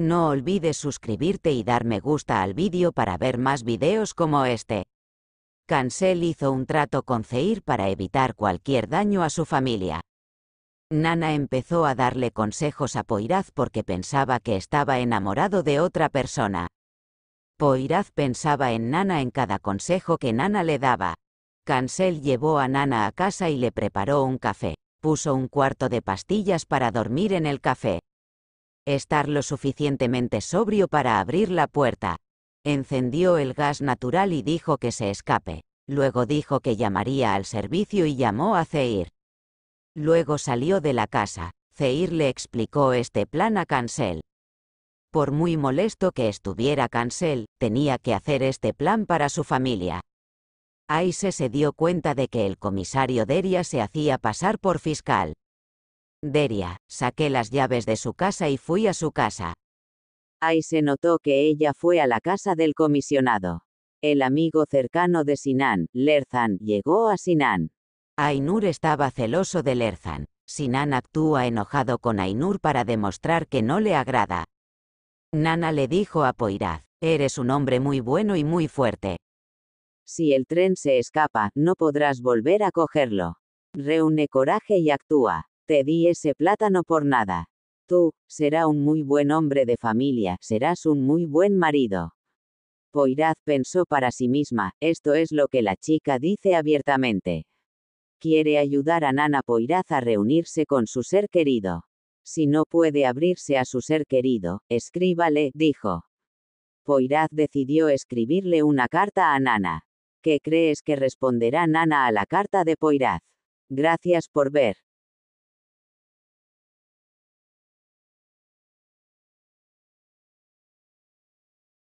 No olvides suscribirte y dar me gusta al vídeo para ver más videos como este. Cancel hizo un trato con Ceir para evitar cualquier daño a su familia. Nana empezó a darle consejos a Poiraz porque pensaba que estaba enamorado de otra persona. Poiraz pensaba en Nana en cada consejo que Nana le daba. Cancel llevó a Nana a casa y le preparó un café. Puso un cuarto de pastillas para dormir en el café estar lo suficientemente sobrio para abrir la puerta. Encendió el gas natural y dijo que se escape. Luego dijo que llamaría al servicio y llamó a Zeir. Luego salió de la casa. Zeir le explicó este plan a Cancel. Por muy molesto que estuviera Cancel, tenía que hacer este plan para su familia. Aise se dio cuenta de que el comisario Deria se hacía pasar por fiscal. Deria, saqué las llaves de su casa y fui a su casa. Ahí se notó que ella fue a la casa del comisionado. El amigo cercano de Sinan, Lerzan, llegó a Sinan. Ainur estaba celoso de Lerzan. Sinan actúa enojado con Ainur para demostrar que no le agrada. Nana le dijo a Poiraz, eres un hombre muy bueno y muy fuerte. Si el tren se escapa, no podrás volver a cogerlo. Reúne coraje y actúa. Te di ese plátano por nada. Tú, será un muy buen hombre de familia, serás un muy buen marido. Poiraz pensó para sí misma, esto es lo que la chica dice abiertamente. Quiere ayudar a Nana Poiraz a reunirse con su ser querido. Si no puede abrirse a su ser querido, escríbale, dijo. Poiraz decidió escribirle una carta a Nana. ¿Qué crees que responderá Nana a la carta de Poiraz? Gracias por ver.